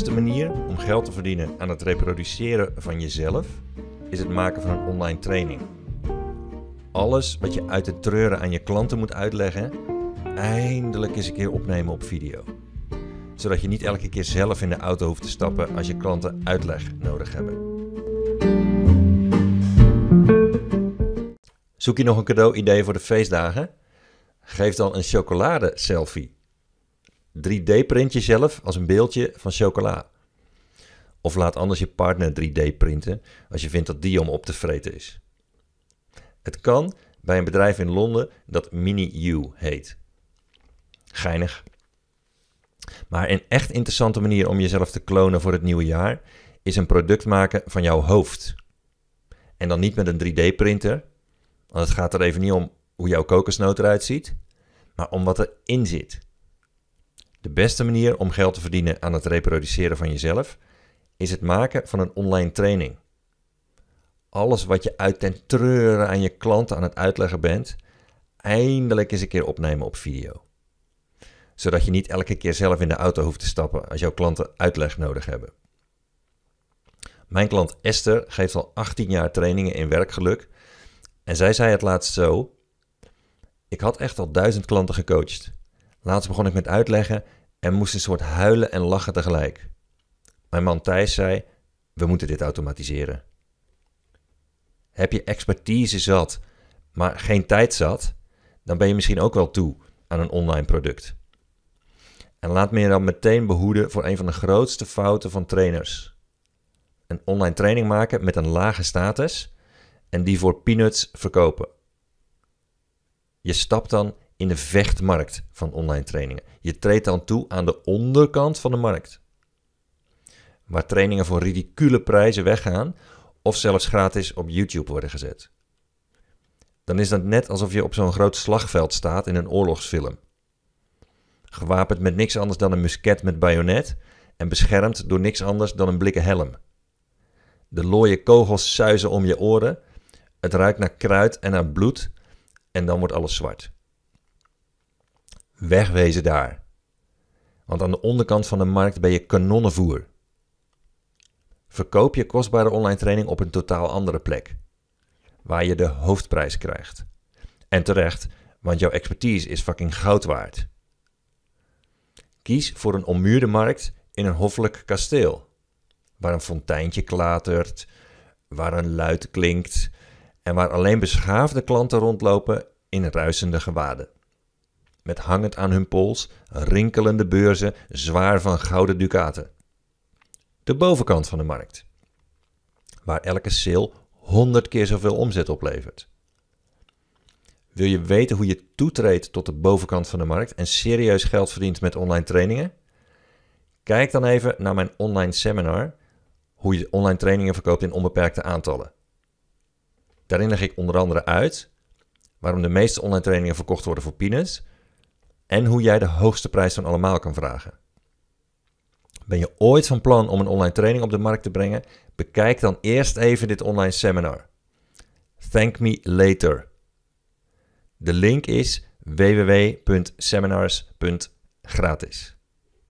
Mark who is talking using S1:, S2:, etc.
S1: beste manier om geld te verdienen aan het reproduceren van jezelf is het maken van een online training. Alles wat je uit de treuren aan je klanten moet uitleggen, eindelijk eens een keer opnemen op video. Zodat je niet elke keer zelf in de auto hoeft te stappen als je klanten uitleg nodig hebben. Zoek je nog een cadeau-idee voor de feestdagen? Geef dan een chocolade-selfie 3D-print jezelf als een beeldje van chocola. Of laat anders je partner 3D-printen als je vindt dat die om op te vreten is. Het kan bij een bedrijf in Londen dat Mini U heet. Geinig. Maar een echt interessante manier om jezelf te klonen voor het nieuwe jaar is een product maken van jouw hoofd. En dan niet met een 3D-printer, want het gaat er even niet om hoe jouw kokosnoot eruit ziet, maar om wat erin zit. De beste manier om geld te verdienen aan het reproduceren van jezelf is het maken van een online training. Alles wat je uit ten treuren aan je klanten aan het uitleggen bent, eindelijk eens een keer opnemen op video. Zodat je niet elke keer zelf in de auto hoeft te stappen als jouw klanten uitleg nodig hebben. Mijn klant Esther geeft al 18 jaar trainingen in werkgeluk. En zij zei het laatst zo: Ik had echt al duizend klanten gecoacht. Laatst begon ik met uitleggen en moest een soort huilen en lachen tegelijk. Mijn man Thijs zei: We moeten dit automatiseren. Heb je expertise zat, maar geen tijd zat, dan ben je misschien ook wel toe aan een online product. En laat me je dan meteen behoeden voor een van de grootste fouten van trainers. Een online training maken met een lage status en die voor peanuts verkopen. Je stapt dan in de vechtmarkt van online trainingen. Je treedt dan toe aan de onderkant van de markt. Waar trainingen voor ridicule prijzen weggaan of zelfs gratis op YouTube worden gezet. Dan is dat net alsof je op zo'n groot slagveld staat in een oorlogsfilm. Gewapend met niks anders dan een musket met bajonet en beschermd door niks anders dan een blikken helm. De looie kogels suizen om je oren, het ruikt naar kruid en naar bloed en dan wordt alles zwart. Wegwezen daar. Want aan de onderkant van de markt ben je kanonnenvoer. Verkoop je kostbare online training op een totaal andere plek, waar je de hoofdprijs krijgt. En terecht, want jouw expertise is fucking goud waard. Kies voor een ommuurde markt in een hoffelijk kasteel, waar een fonteintje klatert, waar een luid klinkt en waar alleen beschaafde klanten rondlopen in ruisende gewaden met hangend aan hun pols, rinkelende beurzen, zwaar van gouden ducaten. De bovenkant van de markt, waar elke sale honderd keer zoveel omzet oplevert. Wil je weten hoe je toetreedt tot de bovenkant van de markt en serieus geld verdient met online trainingen? Kijk dan even naar mijn online seminar hoe je online trainingen verkoopt in onbeperkte aantallen. Daarin leg ik onder andere uit waarom de meeste online trainingen verkocht worden voor peanuts, en hoe jij de hoogste prijs van allemaal kan vragen. Ben je ooit van plan om een online training op de markt te brengen? Bekijk dan eerst even dit online seminar. Thank me later. De link is www.seminars.gratis.